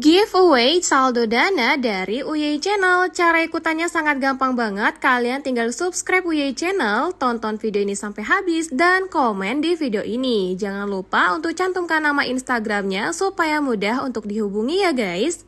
Giveaway saldo dana dari UY Channel. Cara ikutannya sangat gampang banget. Kalian tinggal subscribe UY Channel, tonton video ini sampai habis, dan komen di video ini. Jangan lupa untuk cantumkan nama Instagramnya supaya mudah untuk dihubungi ya guys.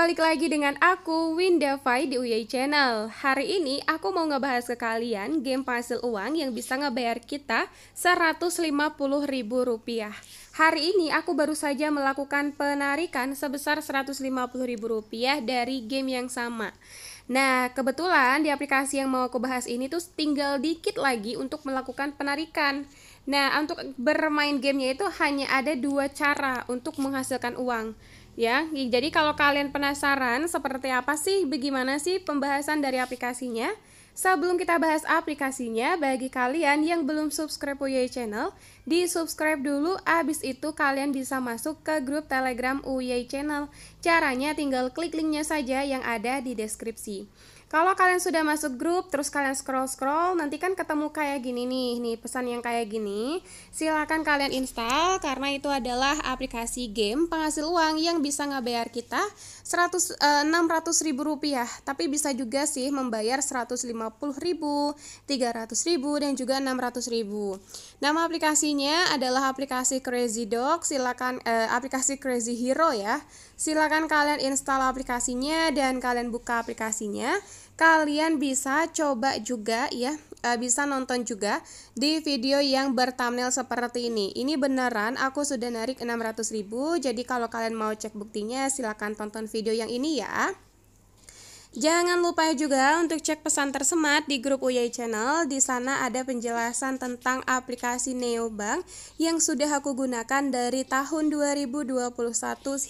balik lagi dengan aku Winda Fai di UY Channel. Hari ini aku mau ngebahas ke kalian game puzzle uang yang bisa ngebayar kita Rp150.000. Hari ini aku baru saja melakukan penarikan sebesar Rp150.000 dari game yang sama. Nah, kebetulan di aplikasi yang mau aku bahas ini tuh tinggal dikit lagi untuk melakukan penarikan. Nah, untuk bermain gamenya itu hanya ada dua cara untuk menghasilkan uang ya. Jadi kalau kalian penasaran seperti apa sih, bagaimana sih pembahasan dari aplikasinya? Sebelum kita bahas aplikasinya, bagi kalian yang belum subscribe UY Channel, di subscribe dulu, abis itu kalian bisa masuk ke grup telegram UY Channel. Caranya tinggal klik linknya saja yang ada di deskripsi. Kalau kalian sudah masuk grup, terus kalian scroll-scroll, nanti kan ketemu kayak gini nih, nih pesan yang kayak gini. Silahkan kalian install, karena itu adalah aplikasi game penghasil uang yang bisa ngebayar kita 100, eh, 600 ribu rupiah. Tapi bisa juga sih membayar 150 ribu, 300 ribu, dan juga 600 ribu. Nama aplikasinya adalah aplikasi Crazy Dog, silahkan eh, aplikasi Crazy Hero ya. Silakan kalian install aplikasinya dan kalian buka aplikasinya. Kalian bisa coba juga ya, eh, bisa nonton juga di video yang berthumbnail seperti ini. Ini beneran aku sudah narik 600.000. Jadi kalau kalian mau cek buktinya silakan tonton video yang ini ya. Jangan lupa juga untuk cek pesan tersemat di grup UI Channel. Di sana ada penjelasan tentang aplikasi Neobank yang sudah aku gunakan dari tahun 2021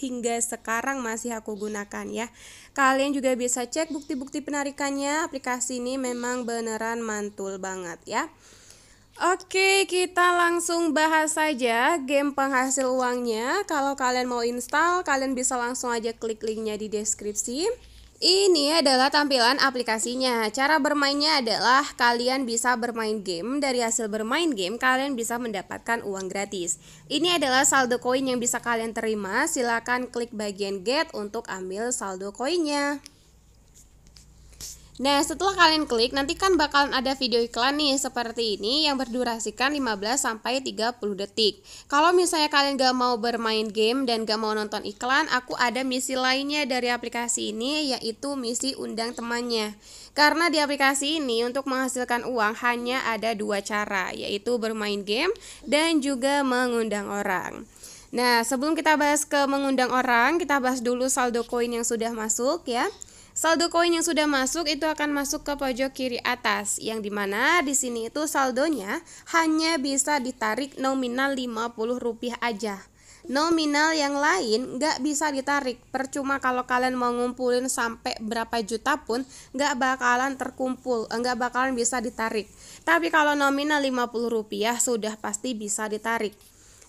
hingga sekarang masih aku gunakan ya. Kalian juga bisa cek bukti-bukti penarikannya. Aplikasi ini memang beneran mantul banget ya. Oke, kita langsung bahas saja game penghasil uangnya. Kalau kalian mau install, kalian bisa langsung aja klik linknya di deskripsi. Ini adalah tampilan aplikasinya. Cara bermainnya adalah kalian bisa bermain game. Dari hasil bermain game, kalian bisa mendapatkan uang gratis. Ini adalah saldo koin yang bisa kalian terima. Silakan klik bagian get untuk ambil saldo koinnya. Nah, setelah kalian klik, nanti kan bakalan ada video iklan nih seperti ini yang berdurasikan 15 sampai 30 detik. Kalau misalnya kalian gak mau bermain game dan gak mau nonton iklan, aku ada misi lainnya dari aplikasi ini yaitu misi undang temannya. Karena di aplikasi ini untuk menghasilkan uang hanya ada dua cara, yaitu bermain game dan juga mengundang orang. Nah, sebelum kita bahas ke mengundang orang, kita bahas dulu saldo koin yang sudah masuk ya. Saldo koin yang sudah masuk itu akan masuk ke pojok kiri atas, yang dimana di sini itu saldonya hanya bisa ditarik nominal rp rupiah aja. Nominal yang lain nggak bisa ditarik, percuma kalau kalian mau ngumpulin sampai berapa juta pun nggak bakalan terkumpul, eh, nggak bakalan bisa ditarik. Tapi kalau nominal rp rupiah sudah pasti bisa ditarik.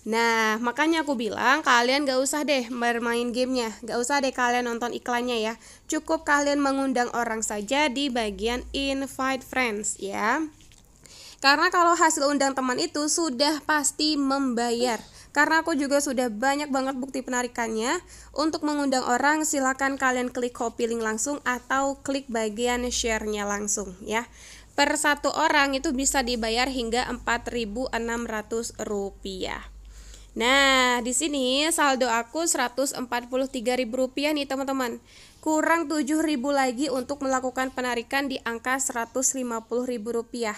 Nah, makanya aku bilang kalian gak usah deh bermain gamenya, gak usah deh kalian nonton iklannya ya. Cukup kalian mengundang orang saja di bagian invite friends ya. Karena kalau hasil undang teman itu sudah pasti membayar. Karena aku juga sudah banyak banget bukti penarikannya. Untuk mengundang orang silakan kalian klik copy link langsung atau klik bagian share-nya langsung ya per satu orang itu bisa dibayar hingga rp rupiah. Nah, di sini saldo aku Rp143.000 nih teman-teman. Kurang Rp7.000 lagi untuk melakukan penarikan di angka Rp150.000.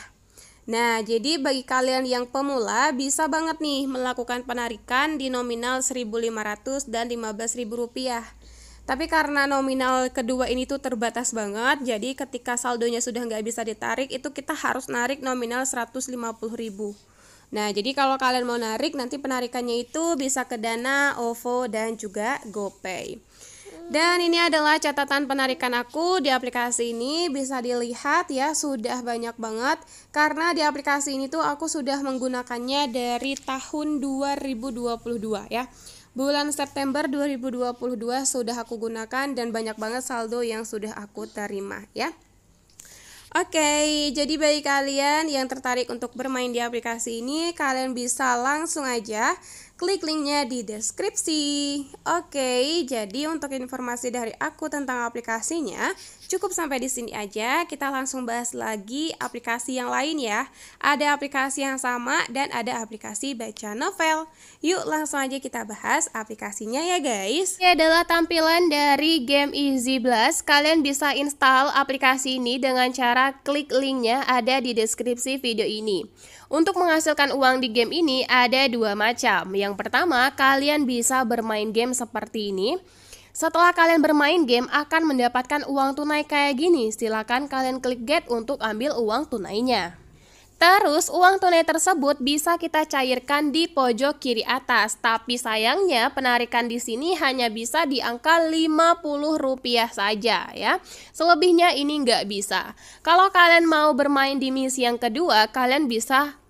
Nah, jadi bagi kalian yang pemula bisa banget nih melakukan penarikan di nominal Rp1.500 dan Rp15.000. Tapi karena nominal kedua ini tuh terbatas banget, jadi ketika saldonya sudah nggak bisa ditarik, itu kita harus narik nominal Rp150.000. Nah, jadi kalau kalian mau narik nanti penarikannya itu bisa ke Dana, OVO dan juga GoPay. Dan ini adalah catatan penarikan aku di aplikasi ini bisa dilihat ya sudah banyak banget karena di aplikasi ini tuh aku sudah menggunakannya dari tahun 2022 ya. Bulan September 2022 sudah aku gunakan dan banyak banget saldo yang sudah aku terima ya. Oke, okay, jadi bagi kalian yang tertarik untuk bermain di aplikasi ini, kalian bisa langsung aja Klik linknya di deskripsi. Oke, jadi untuk informasi dari aku tentang aplikasinya, cukup sampai di sini aja. Kita langsung bahas lagi aplikasi yang lain ya. Ada aplikasi yang sama dan ada aplikasi baca novel. Yuk, langsung aja kita bahas aplikasinya ya guys. Ini adalah tampilan dari game Easy Blast. Kalian bisa install aplikasi ini dengan cara klik linknya ada di deskripsi video ini. Untuk menghasilkan uang di game ini ada dua macam. Yang yang pertama, kalian bisa bermain game seperti ini. Setelah kalian bermain game akan mendapatkan uang tunai kayak gini. Silahkan kalian klik get untuk ambil uang tunainya. Terus uang tunai tersebut bisa kita cairkan di pojok kiri atas, tapi sayangnya penarikan di sini hanya bisa di angka Rp50 saja ya. Selebihnya ini nggak bisa. Kalau kalian mau bermain di misi yang kedua, kalian bisa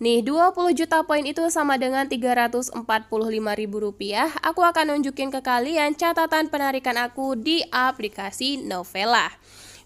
Nih, 20 juta poin itu sama dengan ribu rupiah. Aku akan nunjukin ke kalian catatan penarikan aku di aplikasi Novella.